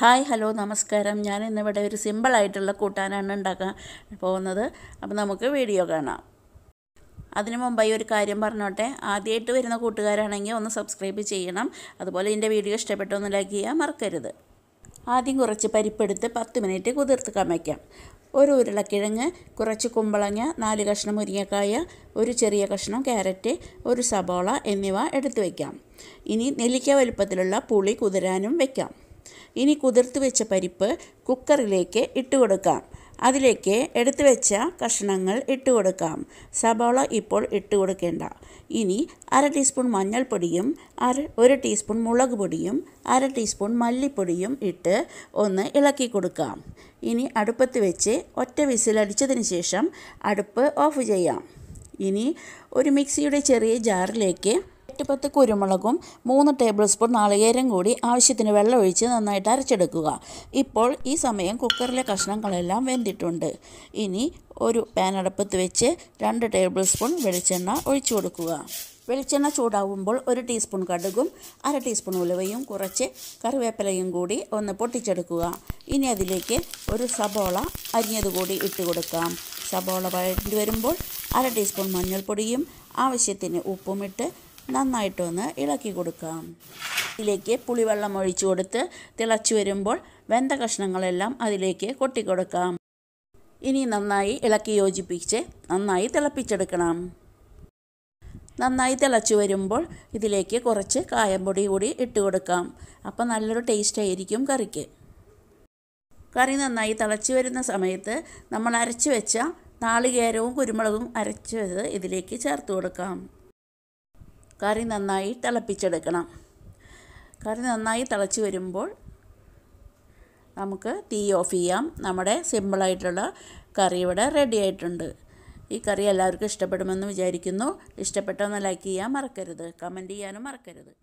hi hello നമസ്കാരം ഞാൻ ഇന്നിവിടെ ഒരു സിമ്പിളായിട്ടുള്ള കൂട്ടാനാണ് ഉണ്ടാക്കാൻ പോകുന്നത് അപ്പോൾ നമുക്ക് വീഡിയോ കാണാം അതിനു മുമ്പായി ഒരു കാര്യം പറഞ്ഞോട്ടെ ആദ്യമായിട്ട് വരുന്ന കൂട്ടുകാരാണെങ്കിൽ ഒന്ന് സബ്സ്ക്രൈബ് ചെയ്യണം അതുപോലെ എൻ്റെ വീഡിയോ ഇഷ്ടപ്പെട്ടു ഒന്ന് ലൈക്ക് ചെയ്യാൻ മറക്കരുത് ആദ്യം കുറച്ച് പരിപ്പെടുത്ത് പത്ത് മിനിറ്റ് കുതിർത്ത് കമയ്ക്കാം ഒരു ഉരുളക്കിഴങ്ങ് കുറച്ച് കുമ്പളങ്ങ നാല് കഷ്ണം മുരിങ്ങക്കായ ഒരു ചെറിയ കഷ്ണം ക്യാരറ്റ് ഒരു സബോള എന്നിവ എടുത്തു വയ്ക്കാം ഇനി നെല്ലിക്ക വലുപ്പത്തിലുള്ള പുളി കുതിരാനും വയ്ക്കാം ഇനി കുതിർത്ത് വെച്ച പരിപ്പ് കുക്കറിലേക്ക് ഇട്ട് കൊടുക്കാം അതിലേക്ക് എടുത്തു വെച്ച കഷ്ണങ്ങൾ ഇട്ട് കൊടുക്കാം സബോള ഇപ്പോൾ ഇട്ട് കൊടുക്കേണ്ട ഇനി അര ടീസ്പൂൺ മഞ്ഞൾപ്പൊടിയും അര ഒരു ടീസ്പൂൺ മുളക് പൊടിയും അര ടീസ്പൂൺ മല്ലിപ്പൊടിയും ഇട്ട് ഒന്ന് ഇളക്കി കൊടുക്കാം ഇനി അടുപ്പത്ത് വെച്ച് ഒറ്റ വിസിലടിച്ചതിന് ശേഷം അടുപ്പ് ഓഫ് ചെയ്യാം ഇനി ഒരു മിക്സിയുടെ ചെറിയ ജാറിലേക്ക് എട്ട് പത്ത് കുരുമുളകും മൂന്ന് ടേബിൾ സ്പൂൺ നാളികേരം കൂടി ആവശ്യത്തിന് വെള്ളം ഒഴിച്ച് നന്നായിട്ട് അരച്ചെടുക്കുക ഇപ്പോൾ ഈ സമയം കുക്കറിലെ കഷ്ണങ്ങളെല്ലാം വെന്തിട്ടുണ്ട് ഇനി ഒരു പാനടപ്പത്ത് വെച്ച് രണ്ട് ടേബിൾ സ്പൂൺ വെളിച്ചെണ്ണ ഒഴിച്ചു കൊടുക്കുക വെളിച്ചെണ്ണ ചൂടാവുമ്പോൾ ഒരു ടീസ്പൂൺ കടുകും അര ടീസ്പൂൺ ഉലുവയും കുറച്ച് കറിവേപ്പിലയും കൂടി ഒന്ന് പൊട്ടിച്ചെടുക്കുക ഇനി അതിലേക്ക് ഒരു സബോള അരിഞ്ഞത് കൂടി ഇട്ട് കൊടുക്കാം സബോള വഴി വരുമ്പോൾ അര ടീസ്പൂൺ മഞ്ഞൾപ്പൊടിയും ആവശ്യത്തിന് ഉപ്പുമിട്ട് നന്നായിട്ടൊന്ന് ഇളക്കി കൊടുക്കാം ഇതിലേക്ക് പുളിവെള്ളം ഒഴിച്ചു കൊടുത്ത് തിളച്ചു വരുമ്പോൾ വെന്ത കഷ്ണങ്ങളെല്ലാം അതിലേക്ക് കൊട്ടിക്കൊടുക്കാം ഇനി നന്നായി ഇളക്കി യോജിപ്പിച്ച് നന്നായി തിളപ്പിച്ചെടുക്കണം നന്നായി തിളച്ചു വരുമ്പോൾ ഇതിലേക്ക് കുറച്ച് കായംപൊടി കൂടി ഇട്ട് കൊടുക്കാം അപ്പോൾ നല്ലൊരു ടേസ്റ്റ് ആയിരിക്കും കറിക്ക് കറി നന്നായി തിളച്ചു വരുന്ന സമയത്ത് നമ്മൾ അരച്ചു വെച്ച നാളികേരവും കുരുമുളകും അരച്ചത് ഇതിലേക്ക് ചേർത്ത് കൊടുക്കാം കറി നന്നായി തിളപ്പിച്ചെടുക്കണം കറി നന്നായി തിളച്ച് വരുമ്പോൾ നമുക്ക് തീ ഓഫ് ചെയ്യാം നമ്മുടെ സിമ്പിളായിട്ടുള്ള കറി ഇവിടെ റെഡി ആയിട്ടുണ്ട് ഈ കറി എല്ലാവർക്കും ഇഷ്ടപ്പെടുമെന്ന് വിചാരിക്കുന്നു ഇഷ്ടപ്പെട്ടെന്ന് ലൈക്ക് ചെയ്യാൻ മറക്കരുത് കമൻറ്റ് ചെയ്യാനും മറക്കരുത്